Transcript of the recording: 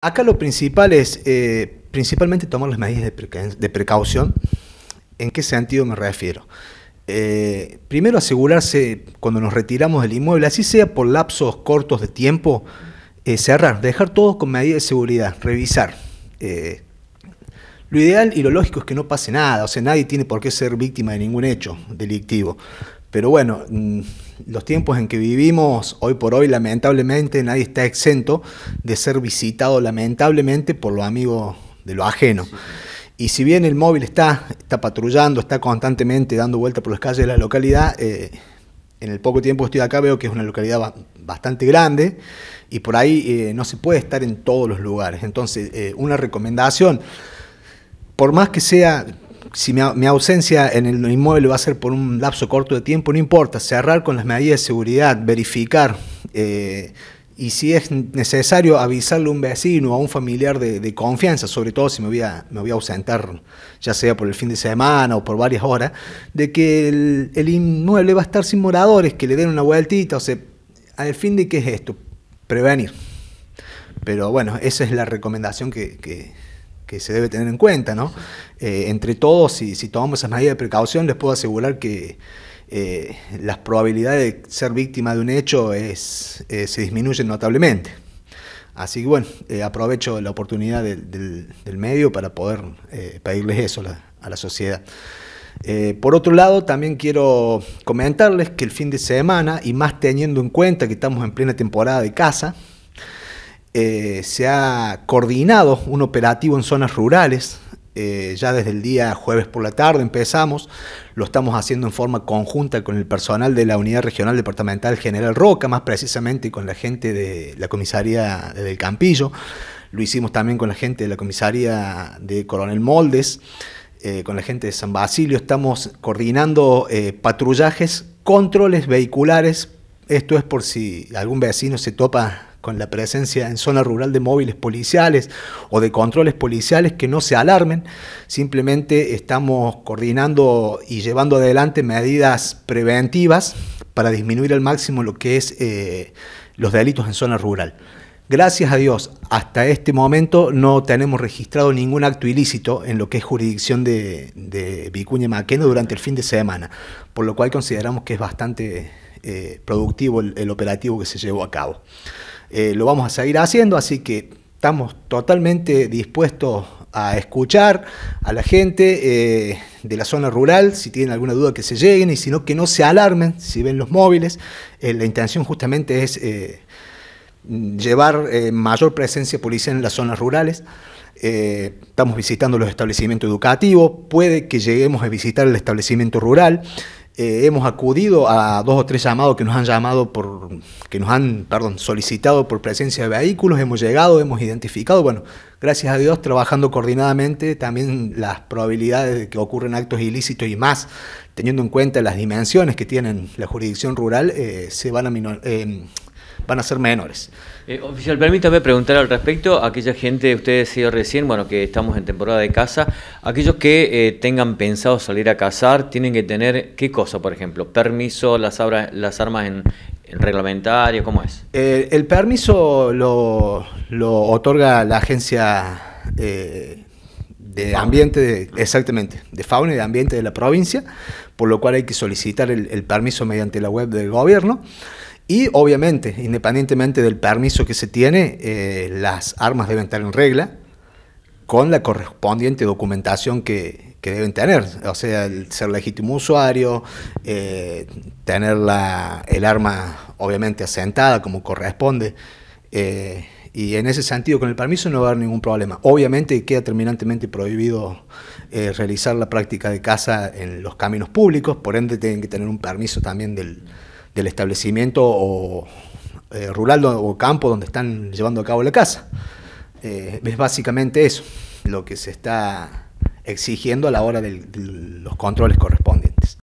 Acá lo principal es eh, principalmente tomar las medidas de, precaución. ¿En qué sentido me refiero? Eh, primero asegurarse cuando nos retiramos del inmueble, así sea por lapsos cortos de tiempo, eh, cerrar, dejar todo con medidas de seguridad, revisar. lo ideal y lo lógico es que no pase nada, o sea, nadie tiene por qué ser víctima de ningún hecho delictivo. Pero bueno, mm, los tiempos en que vivimos hoy por hoy, lamentablemente, nadie está exento de ser visitado lamentablemente por los amigos de lo ajeno. Y si bien el móvil está, está patrullando, está constantemente dando vuelta por las calles de la localidad, eh, en el poco tiempo que estoy acá veo que es una localidad bastante grande y por ahí eh, no se puede estar en todos los lugares. Entonces, eh, una recomendación, por más que sea, si mi, ausencia en el inmueble va a ser por un lapso corto de tiempo, no importa, cerrar con las medidas de seguridad, verificar. Eh, y si es necesario avisarle a un vecino o a un familiar de, confianza, sobre todo si me voy, a, me voy a ausentar, ya sea por el fin de semana o por varias horas, de que el, inmueble va a estar sin moradores, que le den una vueltita, o sea, al fin de qué es esto, prevenir. Pero bueno, esa es la recomendación que que se debe tener en cuenta, ¿no? Eh, entre todos, si, si, tomamos esas medidas de precaución, les puedo asegurar que eh, las probabilidades de ser víctima de un hecho es, eh, se disminuyen notablemente. Así que bueno, aprovecho la oportunidad del medio para poder pedirles eso a la sociedad. por otro lado, también quiero comentarles que el fin de semana, y más teniendo en cuenta que estamos en plena temporada de casa. Eh, se ha coordinado un operativo en zonas rurales. Eh, ya desde el día jueves por la tarde empezamos, lo estamos haciendo en forma conjunta con el personal de la Unidad Regional Departamental General Roca, más precisamente con la gente de la comisaría del Campillo, lo hicimos también con la gente de la comisaría de Coronel Moldes, eh, con la gente de San Basilio, estamos coordinando patrullajes, controles vehiculares, esto es por si algún vecino se topa con la presencia en zona rural de móviles policiales o de controles policiales que no se alarmen. Simplemente estamos coordinando y llevando adelante medidas preventivas para disminuir al máximo lo que es eh, los delitos en zona rural. Gracias a Dios, hasta este momento no tenemos registrado ningún acto ilícito en lo que es jurisdicción de, Vicuña Maquena durante el fin de semana, por lo cual consideramos que es bastante eh, productivo el operativo que se llevó a cabo. Eh, lo vamos a seguir haciendo, así que estamos totalmente dispuestos a escuchar a la gente eh, de la zona rural, si tienen alguna duda que se lleguen y si no, que no se alarmen si ven los móviles. Eh, la intención justamente es llevar mayor presencia policial en las zonas rurales. estamos visitando los establecimientos educativos, puede que lleguemos a visitar el establecimiento rural. Eh, hemos acudido a dos o tres llamados que nos han llamado por, que nos han, perdón, solicitado por presencia de vehículos, hemos llegado, hemos identificado, bueno, gracias a Dios, trabajando coordinadamente, también las probabilidades de que ocurren actos ilícitos y más, teniendo en cuenta las dimensiones que tienen la jurisdicción rural, eh, se van a minor, eh, van a ser menores. Eh, oficial, permítame preguntar al respecto aquella gente, usted decía recién, bueno, que estamos en temporada de caza, aquellos que eh, tengan pensado salir a cazar, tienen que tener, ¿qué cosa, por ejemplo? ¿Permiso, las, las armas en, reglamentario, cómo es? Eh, el permiso lo, otorga la agencia de ambiente, exactamente, de fauna y de ambiente de la provincia, por lo cual hay que solicitar el permiso mediante la web del gobierno y obviamente, independientemente del permiso que se tiene, eh, las armas deben estar en regla con la correspondiente documentación que, que deben tener. O sea, el ser legítimo usuario, eh, tener la, el arma obviamente asentada como corresponde. Eh, y en ese sentido, con el permiso no va a haber ningún problema. Obviamente queda terminantemente prohibido realizar la práctica de caza en los caminos públicos, por ende tienen que tener un permiso también del, del establecimiento eh, rural o campo donde están llevando a cabo la casa. Eh, es básicamente eso lo que se está exigiendo a la hora de los controles correspondientes.